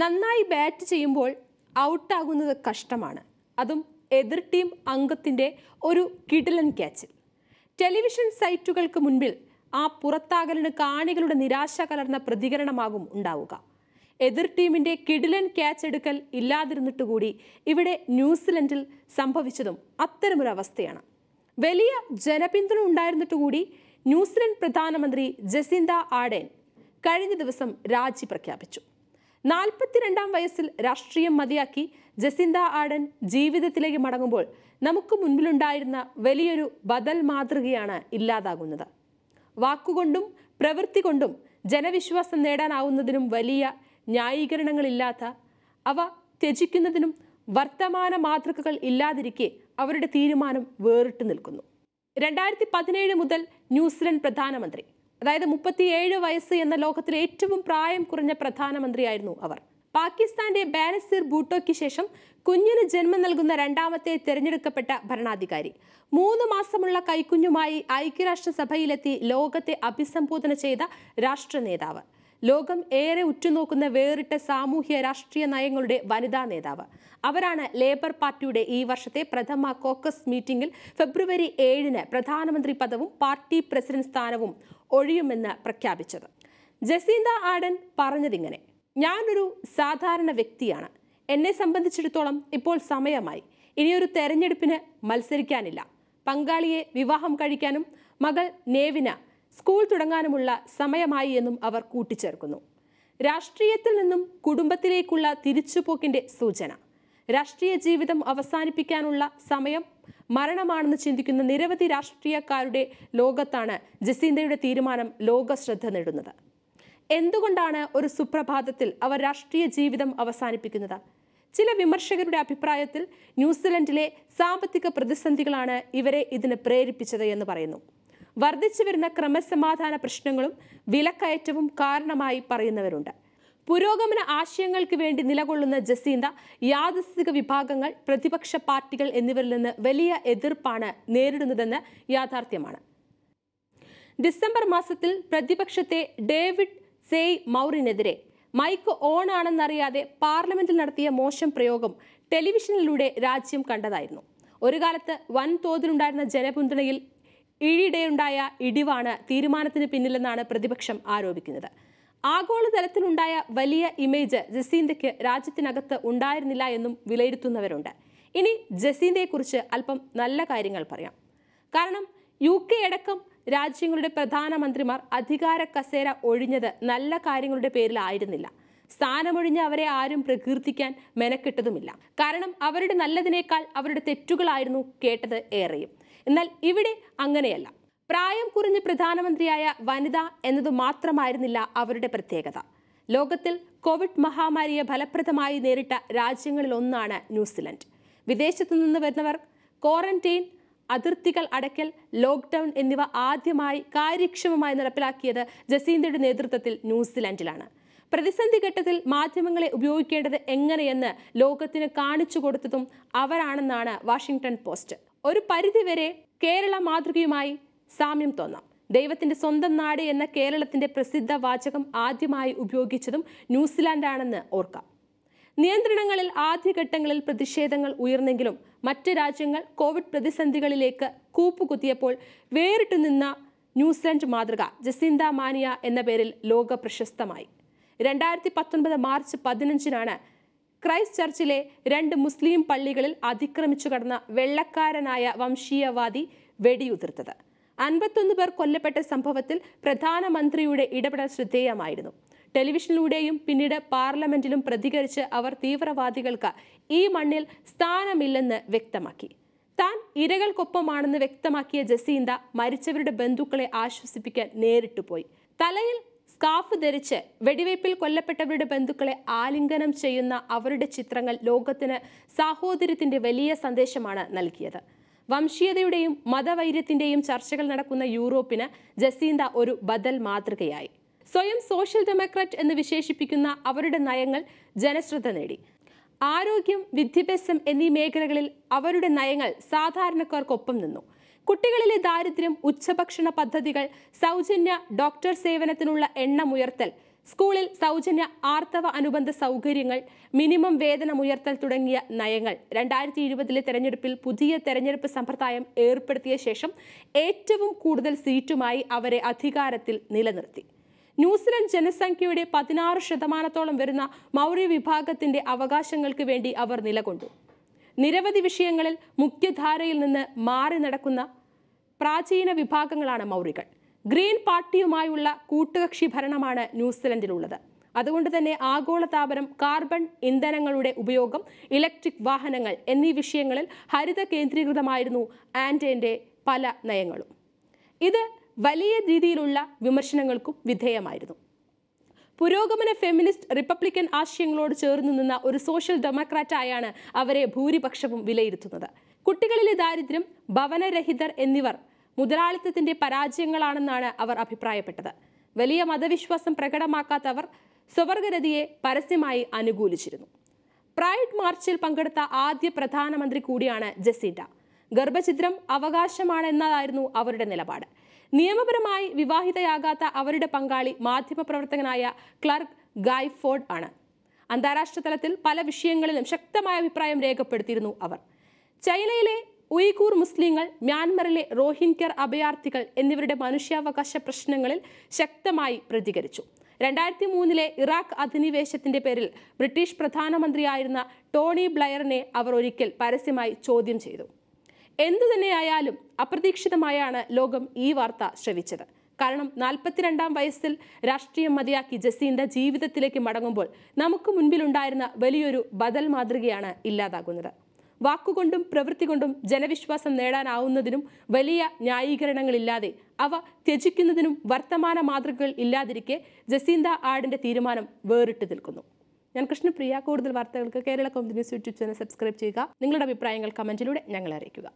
നന്നായി ബാറ്റ് ചെയ്യുമ്പോൾ ഔട്ടാകുന്നത് കഷ്ടമാണ് അതും എതിർ ടീം അംഗത്തിൻ്റെ ഒരു കിടിലൻ ക്യാച്ചിൽ ടെലിവിഷൻ സൈറ്റുകൾക്ക് മുൻപിൽ ആ പുറത്താകലിന് കാണികളുടെ നിരാശ കലർന്ന പ്രതികരണമാകും ഉണ്ടാവുക എതിർ ടീമിൻ്റെ കിടിലൻ ക്യാച്ച് എടുക്കൽ ഇല്ലാതിരുന്നിട്ട് കൂടി ഇവിടെ ന്യൂസിലൻഡിൽ സംഭവിച്ചതും അത്തരമൊരവസ്ഥയാണ് വലിയ ജനപിന്തുണ ഉണ്ടായിരുന്നിട്ട് കൂടി ന്യൂസിലൻഡ് പ്രധാനമന്ത്രി ജസിന്ത ആഡേൻ കഴിഞ്ഞ ദിവസം രാജി പ്രഖ്യാപിച്ചു നാൽപ്പത്തിരണ്ടാം വയസ്സിൽ രാഷ്ട്രീയം മതിയാക്കി ജസിന്ത ആടൻ ജീവിതത്തിലേക്ക് മടങ്ങുമ്പോൾ നമുക്ക് മുൻപിലുണ്ടായിരുന്ന വലിയൊരു ബദൽ മാതൃകയാണ് ഇല്ലാതാകുന്നത് വാക്കുകൊണ്ടും പ്രവൃത്തി കൊണ്ടും ജനവിശ്വാസം നേടാനാവുന്നതിനും വലിയ ന്യായീകരണങ്ങളില്ലാത്ത അവ ത്യജിക്കുന്നതിനും വർത്തമാന മാതൃകകൾ ഇല്ലാതിരിക്കെ അവരുടെ തീരുമാനം വേറിട്ട് നിൽക്കുന്നു രണ്ടായിരത്തി പതിനേഴ് മുതൽ ന്യൂസിലൻഡ് പ്രധാനമന്ത്രി അതായത് മുപ്പത്തിയേഴ് വയസ്സ് എന്ന ലോകത്തിലെ ഏറ്റവും പ്രായം കുറഞ്ഞ പ്രധാനമന്ത്രിയായിരുന്നു അവർ പാകിസ്ഥാന്റെ ബാനസിർ ഭൂട്ടോയ്ക്ക് ശേഷം കുഞ്ഞിന് ജന്മം നൽകുന്ന രണ്ടാമത്തെ തെരഞ്ഞെടുക്കപ്പെട്ട ഭരണാധികാരി മൂന്ന് മാസമുള്ള കൈക്കുഞ്ഞുമായി ഐക്യരാഷ്ട്രസഭയിലെത്തി ലോകത്തെ അഭിസംബോധന ചെയ്ത രാഷ്ട്ര നേതാവ് ലോകം ഏറെ ഉറ്റുനോക്കുന്ന വേറിട്ട സാമൂഹ്യ രാഷ്ട്രീയ നയങ്ങളുടെ വനിതാ നേതാവ് അവരാണ് ലേബർ പാർട്ടിയുടെ ഈ വർഷത്തെ പ്രഥമ കോക്കസ് മീറ്റിംഗിൽ ഫെബ്രുവരി ഏഴിന് പ്രധാനമന്ത്രി പദവും പാർട്ടി പ്രസിഡന്റ് സ്ഥാനവും ഒഴിയുമെന്ന് പ്രഖ്യാപിച്ചത് ജസീന്ത ആഡൻ പറഞ്ഞതിങ്ങനെ ഞാനൊരു സാധാരണ വ്യക്തിയാണ് എന്നെ സംബന്ധിച്ചിടത്തോളം ഇപ്പോൾ സമയമായി ഇനിയൊരു തെരഞ്ഞെടുപ്പിന് മത്സരിക്കാനില്ല പങ്കാളിയെ വിവാഹം കഴിക്കാനും മകൾ നേവിന് സ്കൂൾ തുടങ്ങാനുമുള്ള സമയമായി എന്നും അവർ കൂട്ടിച്ചേർക്കുന്നു രാഷ്ട്രീയത്തിൽ നിന്നും കുടുംബത്തിലേക്കുള്ള തിരിച്ചുപോക്കിന്റെ സൂചന രാഷ്ട്രീയ ജീവിതം അവസാനിപ്പിക്കാനുള്ള സമയം മരണമാണെന്ന് ചിന്തിക്കുന്ന നിരവധി രാഷ്ട്രീയക്കാരുടെ ലോകത്താണ് ജസീന്തയുടെ തീരുമാനം ലോക ശ്രദ്ധ നേടുന്നത് എന്തുകൊണ്ടാണ് ഒരു സുപ്രഭാതത്തിൽ അവർ രാഷ്ട്രീയ ജീവിതം അവസാനിപ്പിക്കുന്നത് ചില വിമർശകരുടെ അഭിപ്രായത്തിൽ ന്യൂസിലൻഡിലെ സാമ്പത്തിക പ്രതിസന്ധികളാണ് ഇവരെ ഇതിന് പ്രേരിപ്പിച്ചത് എന്ന് പറയുന്നു വർദ്ധിച്ചു വരുന്ന ക്രമസമാധാന പ്രശ്നങ്ങളും വിലക്കയറ്റവും കാരണമായി പറയുന്നവരുണ്ട് പുരോഗമന ആശയങ്ങൾക്ക് വേണ്ടി നിലകൊള്ളുന്ന ജസീന്ത യാദസ്തിക വിഭാഗങ്ങൾ പ്രതിപക്ഷ പാർട്ടികൾ എന്നിവരിൽ നിന്ന് വലിയ എതിർപ്പാണ് നേരിടുന്നതെന്ന് യാഥാർത്ഥ്യമാണ് ഡിസംബർ മാസത്തിൽ പ്രതിപക്ഷത്തെ ഡേവിഡ് സെയ് മൗറിനെതിരെ മൈക്ക് ഓൺ ആണെന്നറിയാതെ പാർലമെന്റിൽ നടത്തിയ മോശം പ്രയോഗം ടെലിവിഷനിലൂടെ രാജ്യം കണ്ടതായിരുന്നു ഒരു കാലത്ത് വൻ ജനപിന്തുണയിൽ ഈയിടെയുണ്ടായ ഇടിവാണ് തീരുമാനത്തിന് പിന്നിലെന്നാണ് പ്രതിപക്ഷം ആരോപിക്കുന്നത് ആഗോളതലത്തിലുണ്ടായ വലിയ ഇമേജ് ജസീന്തയ്ക്ക് രാജ്യത്തിനകത്ത് ഉണ്ടായിരുന്നില്ല എന്നും വിലയിരുത്തുന്നവരുണ്ട് ഇനി ജസീന്തയെക്കുറിച്ച് അല്പം നല്ല കാര്യങ്ങൾ പറയാം കാരണം യു കെ അടക്കം രാജ്യങ്ങളുടെ പ്രധാനമന്ത്രിമാർ അധികാര കസേര ഒഴിഞ്ഞത് നല്ല കാര്യങ്ങളുടെ പേരിലായിരുന്നില്ല സ്ഥാനമൊഴിഞ്ഞ് അവരെ ആരും പ്രകീർത്തിക്കാൻ മെനക്കെട്ടതുമില്ല കാരണം അവരുടെ നല്ലതിനേക്കാൾ അവരുടെ തെറ്റുകളായിരുന്നു കേട്ടത് ഏറെയും എന്നാൽ ഇവിടെ അങ്ങനെയല്ല പ്രായം കുറഞ്ഞ പ്രധാനമന്ത്രിയായ വനിത എന്നത് മാത്രമായിരുന്നില്ല അവരുടെ പ്രത്യേകത ലോകത്തിൽ കോവിഡ് മഹാമാരിയെ ഫലപ്രദമായി നേരിട്ട രാജ്യങ്ങളിൽ ഒന്നാണ് ന്യൂസിലൻഡ് വിദേശത്തു നിന്ന് വരുന്നവർ ക്വാറന്റൈൻ അതിർത്തികൾ അടയ്ക്കൽ ലോക്ക്ഡൌൺ എന്നിവ ആദ്യമായി കാര്യക്ഷമമായി നടപ്പിലാക്കിയത് ജസീന്തയുടെ നേതൃത്വത്തിൽ ന്യൂസിലാൻഡിലാണ് പ്രതിസന്ധി ഘട്ടത്തിൽ മാധ്യമങ്ങളെ ഉപയോഗിക്കേണ്ടത് എങ്ങനെയെന്ന് ലോകത്തിന് കാണിച്ചു കൊടുത്തതും അവരാണെന്നാണ് വാഷിംഗ്ടൺ പോസ്റ്റ് ഒരു പരിധിവരെ കേരള മാതൃകയുമായി സാമ്യം തോന്നാം ദൈവത്തിന്റെ സ്വന്തം നാട് എന്ന കേരളത്തിന്റെ പ്രസിദ്ധ വാചകം ആദ്യമായി ഉപയോഗിച്ചതും ന്യൂസിലാൻഡാണെന്ന് ഓർക്കാം നിയന്ത്രണങ്ങളിൽ ആദ്യഘട്ടങ്ങളിൽ പ്രതിഷേധങ്ങൾ ഉയർന്നെങ്കിലും മറ്റ് രാജ്യങ്ങൾ കോവിഡ് പ്രതിസന്ധികളിലേക്ക് കൂപ്പുകുത്തിയപ്പോൾ വേറിട്ടു നിന്ന ന്യൂസിലൻഡ് മാതൃക ജസിന്ത മാനിയ എന്ന പേരിൽ ലോക പ്രശസ്തമായി രണ്ടായിരത്തി പത്തൊൻപത് മാർച്ച് പതിനഞ്ചിനാണ് ക്രൈസ്റ്റ് ചർച്ചിലെ രണ്ട് മുസ്ലിം പള്ളികളിൽ അതിക്രമിച്ചു കടന്ന വെള്ളക്കാരനായ വംശീയവാദി വെടിയുതിർത്തത് അൻപത്തൊന്ന് പേർ കൊല്ലപ്പെട്ട സംഭവത്തിൽ പ്രധാനമന്ത്രിയുടെ ഇടപെടൽ ശ്രദ്ധേയമായിരുന്നു ടെലിവിഷനിലൂടെയും പിന്നീട് പാർലമെന്റിലും പ്രതികരിച്ച് അവർ തീവ്രവാദികൾക്ക് ഈ മണ്ണിൽ സ്ഥാനമില്ലെന്ന് വ്യക്തമാക്കി താൻ ഇരകൾക്കൊപ്പമാണെന്ന് വ്യക്തമാക്കിയ ജസീന്ത മരിച്ചവരുടെ ബന്ധുക്കളെ ആശ്വസിപ്പിക്കാൻ നേരിട്ടു പോയി തലയിൽ സ്കാർഫ് ധരിച്ച് വെടിവയ്പിൽ കൊല്ലപ്പെട്ടവരുടെ ബന്ധുക്കളെ ആലിംഗനം ചെയ്യുന്ന അവരുടെ ചിത്രങ്ങൾ ലോകത്തിന് സാഹോദര്യത്തിന്റെ വലിയ സന്ദേശമാണ് നൽകിയത് വംശീയതയുടെയും മതവൈര്യത്തിന്റെയും ചർച്ചകൾ നടക്കുന്ന യൂറോപ്പിന് ജസീന്ത ഒരു ബദൽ മാതൃകയായി സ്വയം സോഷ്യൽ ഡെമോക്രാറ്റ് എന്ന് വിശേഷിപ്പിക്കുന്ന അവരുടെ നയങ്ങൾ ജനശ്രദ്ധ നേടി ആരോഗ്യം വിദ്യാഭ്യാസം എന്നീ മേഖലകളിൽ അവരുടെ നയങ്ങൾ സാധാരണക്കാർക്കൊപ്പം നിന്നു കുട്ടികളിലെ ദാരിദ്ര്യം ഉച്ചഭക്ഷണ പദ്ധതികൾ സൗജന്യ ഡോക്ടർ സേവനത്തിനുള്ള എണ്ണമുയർത്തൽ സ്കൂളിൽ സൗജന്യ ആർത്തവ അനുബന്ധ സൗകര്യങ്ങൾ മിനിമം വേതനമുയർത്തൽ തുടങ്ങിയ നയങ്ങൾ രണ്ടായിരത്തി ഇരുപതിലെ തെരഞ്ഞെടുപ്പിൽ പുതിയ തെരഞ്ഞെടുപ്പ് സമ്പ്രദായം ഏർപ്പെടുത്തിയ ശേഷം ഏറ്റവും കൂടുതൽ സീറ്റുമായി അവരെ അധികാരത്തിൽ നിലനിർത്തി ന്യൂസിലൻഡ് ജനസംഖ്യയുടെ പതിനാറ് ശതമാനത്തോളം വരുന്ന മൗര്യ വിഭാഗത്തിന്റെ അവകാശങ്ങൾക്ക് വേണ്ടി അവർ നിലകൊണ്ടു നിരവധി വിഷയങ്ങളിൽ മുഖ്യധാരയിൽ നിന്ന് മാറി നടക്കുന്ന പ്രാചീന വിഭാഗങ്ങളാണ് മൗറികൾ ഗ്രീൻ പാർട്ടിയുമായുള്ള കൂട്ടുകക്ഷി ഭരണമാണ് ന്യൂസിലൻഡിലുള്ളത് അതുകൊണ്ട് തന്നെ ആഗോളതാപനം കാർബൺ ഇന്ധനങ്ങളുടെ ഉപയോഗം ഇലക്ട്രിക് വാഹനങ്ങൾ എന്നീ വിഷയങ്ങളിൽ ഹരിത കേന്ദ്രീകൃതമായിരുന്നു ആൻഡേൻ്റെ പല നയങ്ങളും ഇത് വലിയ രീതിയിലുള്ള വിമർശനങ്ങൾക്കും വിധേയമായിരുന്നു പുരോഗമന ഫെമിനിസ്റ്റ് റിപ്പബ്ലിക്കൻ ആശയങ്ങളോട് ചേർന്ന് നിന്ന ഒരു സോഷ്യൽ ഡെമോക്രാറ്റായാണ് അവരെ ഭൂരിപക്ഷവും വിലയിരുത്തുന്നത് കുട്ടികളിലെ ദാരിദ്ര്യം ഭവനരഹിതർ എന്നിവർ മുതലാളിത്തത്തിന്റെ പരാജയങ്ങളാണെന്നാണ് അവർ അഭിപ്രായപ്പെട്ടത് വലിയ മതവിശ്വാസം പ്രകടമാക്കാത്തവർ സ്വവർഗരതിയെ പരസ്യമായി അനുകൂലിച്ചിരുന്നു പ്രൈഡ് മാർച്ചിൽ പങ്കെടുത്ത ആദ്യ പ്രധാനമന്ത്രി കൂടിയാണ് ജസീറ്റ ഗർഭചിത്രം അവകാശമാണ് എന്നതായിരുന്നു അവരുടെ നിലപാട് നിയമപരമായി വിവാഹിതയാകാത്ത അവരുടെ പങ്കാളി മാധ്യമപ്രവർത്തകനായ ക്ലർക്ക് ഫോർഡ് ആണ് അന്താരാഷ്ട്ര തലത്തിൽ പല വിഷയങ്ങളിലും ശക്തമായ അഭിപ്രായം രേഖപ്പെടുത്തിയിരുന്നു അവർ ചൈനയിലെ ഉയ്ഗൂർ മുസ്ലിങ്ങൾ മ്യാൻമറിലെ റോഹിൻഗ്യർ അഭയാർത്ഥികൾ എന്നിവരുടെ മനുഷ്യാവകാശ പ്രശ്നങ്ങളിൽ ശക്തമായി പ്രതികരിച്ചു രണ്ടായിരത്തി മൂന്നിലെ ഇറാഖ് അധിനിവേശത്തിന്റെ പേരിൽ ബ്രിട്ടീഷ് പ്രധാനമന്ത്രിയായിരുന്ന ടോണി ബ്ലയറിനെ അവർ ഒരിക്കൽ പരസ്യമായി ചോദ്യം ചെയ്തു എന്തു തന്നെയായാലും അപ്രതീക്ഷിതമായാണ് ലോകം ഈ വാർത്ത ശ്രവിച്ചത് കാരണം നാൽപ്പത്തിരണ്ടാം വയസ്സിൽ രാഷ്ട്രീയം മതിയാക്കി ജസീന്റെ ജീവിതത്തിലേക്ക് മടങ്ങുമ്പോൾ നമുക്ക് മുൻപിലുണ്ടായിരുന്ന വലിയൊരു ബദൽ മാതൃകയാണ് ഇല്ലാതാകുന്നത് വാക്കുകൊണ്ടും പ്രവൃത്തി കൊണ്ടും ജനവിശ്വാസം നേടാനാവുന്നതിനും വലിയ ന്യായീകരണങ്ങളില്ലാതെ അവ ത്യജിക്കുന്നതിനും വർത്തമാന മാതൃകകൾ ഇല്ലാതിരിക്കെ ജസീന്ത ആടിന്റെ തീരുമാനം വേറിട്ട് നിൽക്കുന്നു ഞാൻ കൃഷ്ണപ്രിയ കൂടുതൽ വാർത്തകൾക്ക് കേരള കോമുദിനി യൂട്യൂബ് ചാനൽ സബ്സ്ക്രൈബ് ചെയ്യുക നിങ്ങളുടെ അഭിപ്രായങ്ങൾ കമൻറ്റിലൂടെ ഞങ്ങളെ അറിയിക്കുക